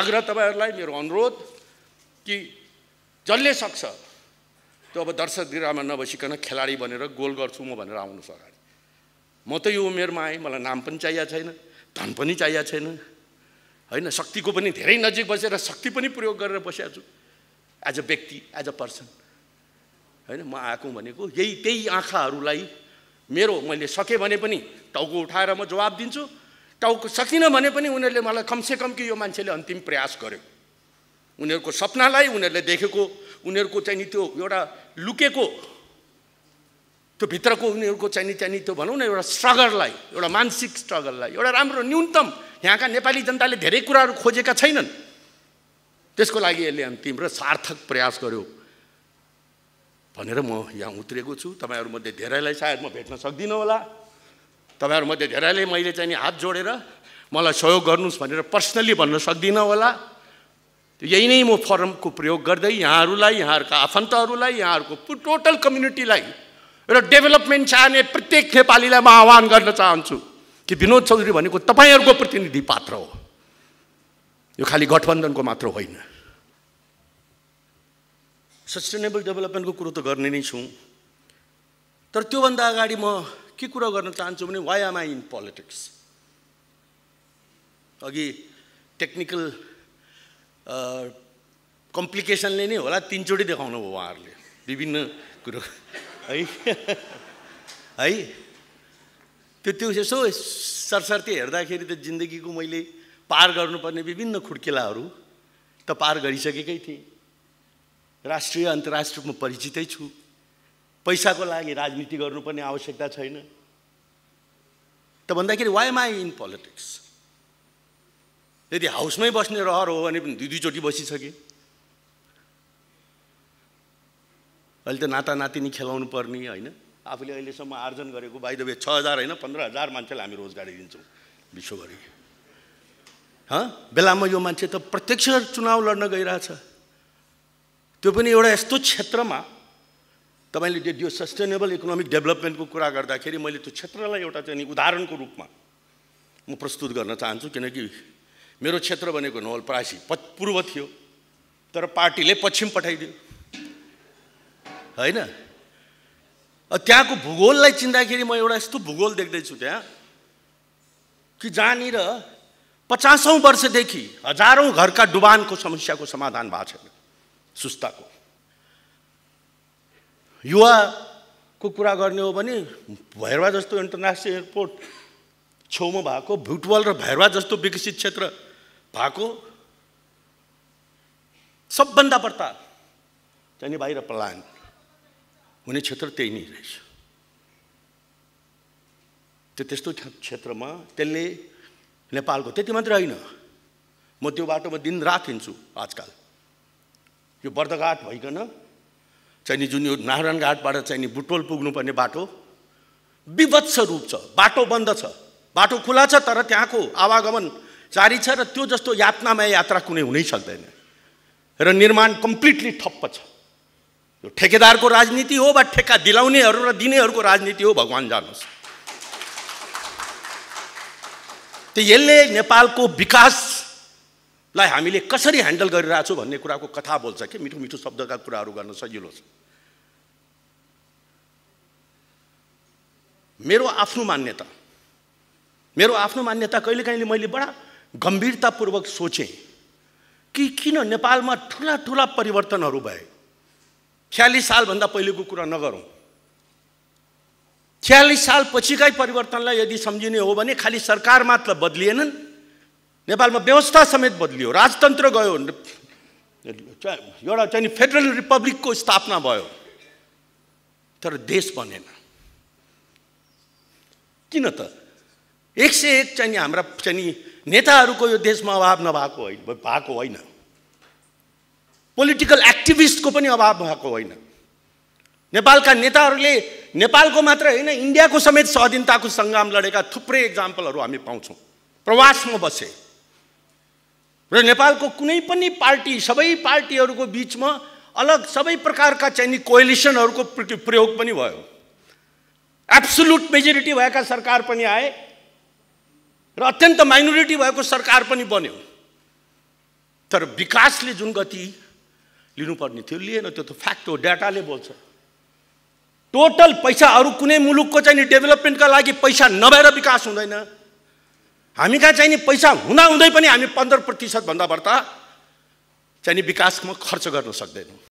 आग्रह तपाईँहरूलाई मेरो अनुरोध कि जसले सक्छ त्यो अब दर्शक दिरामा नबसिकन खेलाडी बनेर गोल गर्छु म भनेर आउनुहोस् अगाडि म त यो उमेरमा आएँ मलाई नाम पनि चाहिएको छैन धन पनि चाहिएको छैन होइन शक्तिको पनि धेरै नजिक बसेर शक्ति पनि प्रयोग गरेर बसेको छु एज अ व्यक्ति एज अ पर्सन होइन म आएको भनेको यही त्यही आँखाहरूलाई मेरो मैले सकेँ भने पनि टाउको उठाएर म जवाब दिन्छु टाउको सकिनँ भने पनि उनीहरूले मलाई कमसेकम कि यो मान्छेले अन्तिम प्रयास गर्यो उनीहरूको सपनालाई उनीहरूले देखेको उनीहरूको चाहिँ नि त्यो एउटा लुकेको त्यो भित्रको उनीहरूको चाहिँ नि त्यो भनौँ न एउटा स्ट्रगललाई एउटा मानसिक स्ट्रगललाई एउटा राम्रो न्यूनतम यहाँका नेपाली जनताले धेरै कुराहरू खोजेका छैनन् त्यसको लागि यसले अन्तिम र सार्थक प्रयास गर्यो भनेर म यहाँ उत्रेको छु तपाईँहरूमध्ये धेरैलाई सायद म भेट्न सक्दिनँ होला तपाईँहरूमध्ये धेरैले मैले चाहिँ नि हात जोडेर मलाई सहयोग गर्नुहोस् भनेर पर्सनल्ली भन्न सक्दिनँ होला यही नै म फरमको प्रयोग गर्दै यहाँहरूलाई यहाँहरूका आफन्तहरूलाई यहाँहरूको टोटल कम्युनिटीलाई र डेभलपमेन्ट चाहने प्रत्येक नेपालीलाई म आह्वान गर्न चाहन्छु कि विनोद चौधरी भनेको तपाईँहरूको प्रतिनिधि पात्र हो यो खालि गठबन्धनको मात्र होइन सस्टेनेबल डेभलपमेन्टको कुरो त गर्ने नै छु तर त्योभन्दा अगाडि म के कुरा गर्न चाहन्छु भने why am I in politics अघि टेक्निकल कम्प्लिकेसनले नै होला तिनचोटि देखाउनु भयो उहाँहरूले विभिन्न कुरो है है त्यो त्यो यसो सरसर्ती हेर्दाखेरि त जिन्दगीको मैले पार गर्नुपर्ने विभिन्न खुड्केलाहरू त पार गरिसकेकै थिएँ राष्ट्रिय अन्तर्राष्ट्रियमा परिचितै छु पैसाको लागि राजनीति गर्नुपर्ने आवश्यकता छैन त भन्दाखेरि वाइ माई इन पोलिटिक्स यदि हाउसमै बस्ने रहर हो भने पनि दुई दुईचोटि बसिसके अहिले त नाता नातिनी खेलाउनु पर्ने होइन आफूले अहिलेसम्म आर्जन गरेको द वे छ हजार होइन पन्ध्र हजार मान्छेलाई हामी रोजगारी दिन्छौँ विश्वभरि हँ बेलामा यो मान्छे त प्रत्यक्ष चुनाव लड्न गइरहेछ त्यो पनि एउटा यस्तो क्षेत्रमा तपाईँले त्यो सस्टेनेबल इकोनोमिक डेभलपमेन्टको कुरा गर्दाखेरि मैले त्यो क्षेत्रलाई एउटा चाहिँ उदाहरणको रूपमा म प्रस्तुत गर्न चाहन्छु किनकि मेरो क्षेत्र भनेको नवलपरासी प पूर्व थियो तर पार्टीले पश्चिम पठाइदियो होइन त्यहाँको भूगोललाई चिन्दाखेरि म एउटा यस्तो भूगोल देख्दैछु त्यहाँ कि जहाँनिर पचासौँ वर्षदेखि हजारौँ घरका डुबानको समस्याको समाधान भएको छैन सुस्ताको युवाको कुरा गर्ने हो भने भैरवा जस्तो इन्टरनेसनल एयरपोर्ट छेउमा भएको भुटवल र भैरवा जस्तो विकसित क्षेत्र भएको सबभन्दा बढ्ता चाहिँ बाहिर पलायन हुने क्षेत्र त्यही नै रहेछ त्यो त्यस्तो क्षेत्रमा त्यसले नेपालको त्यति मात्रै होइन म त्यो बाटोमा दिन रात हिँड्छु आजकल यो बर्दघाट भइकन चाहिँ जुन यो नारायणघाटबाट चाहिँ नि बुटोल पुग्नुपर्ने बाटो विभत्स रूप छ बाटो बन्द छ बाटो खुला छ तर त्यहाँको आवागमन जारी छ र त्यो जस्तो यातनामय यात्रा कुनै हुनै सक्दैन र निर्माण कम्प्लिटली ठप्प छ यो ठेकेदारको राजनीति हो वा ठेक्का दिलाउनेहरू र दिनेहरूको राजनीति हो भगवान् जानुहोस् त यसले नेपालको विकासलाई हामीले कसरी ह्यान्डल गरिरहेछौँ भन्ने कुराको कथा बोल्छ कि मिठो मिठो शब्दका कुराहरू गर्न सजिलो छ मेरो आफ्नो मान्यता मेरो आफ्नो मान्यता कहिले कहिले मैले बडा गम्भीरतापूर्वक सोचेँ कि किन नेपालमा ठुला ठुला परिवर्तनहरू भए छ्यालिस सालभन्दा पहिलेको कुरा नगरौँ छ्यालिस सालपछिकै परिवर्तनलाई यदि सम्झिने हो भने खालि सरकार मात्र बद्लिएनन् नेपालमा व्यवस्था समेत बद्लियो राजतन्त्र गयो एउटा चाहिँ फेडरल रिपब्लिकको स्थापना भयो तर देश बनेन किन त एक सय एक चाहिँ हाम्रा चाहिँ नेताहरूको यो देशमा अभाव नभएको होइन भएको होइन पोलिटिकल एक्टिभिस्टको पनि अभाव भएको होइन नेपालका नेताहरूले नेपालको मात्र होइन इन्डियाको समेत स्वाधीनताको सङ्ग्राम लडेका थुप्रै इक्जाम्पलहरू हामी पाउँछौँ प्रवासमा बसे र नेपालको कुनै पनि पार्टी सबै पार्टीहरूको बिचमा अलग सबै प्रकारका चाहिँ कोइलिसनहरूको प्रयोग पनि भयो एब्सोलुट मेजोरिटी भएका सरकार पनि आए र अत्यन्त माइनोरिटी भएको सरकार पनि बन्यो तर विकासले जुन गति लिनुपर्ने थियो लिएन त्यो त फ्याक्ट हो डाटाले बोल्छ टोटल पैसा अरू कुनै मुलुकको चाहिँ नि डेभलपमेन्टका लागि पैसा नभएर विकास हुँदैन हामी कहाँ चाहिँ नि पैसा हुँदाहुँदै पनि हामी पन्ध्र प्रतिशतभन्दा बढ्ता चाहिँ नि विकासमा खर्च गर्न सक्दैनौँ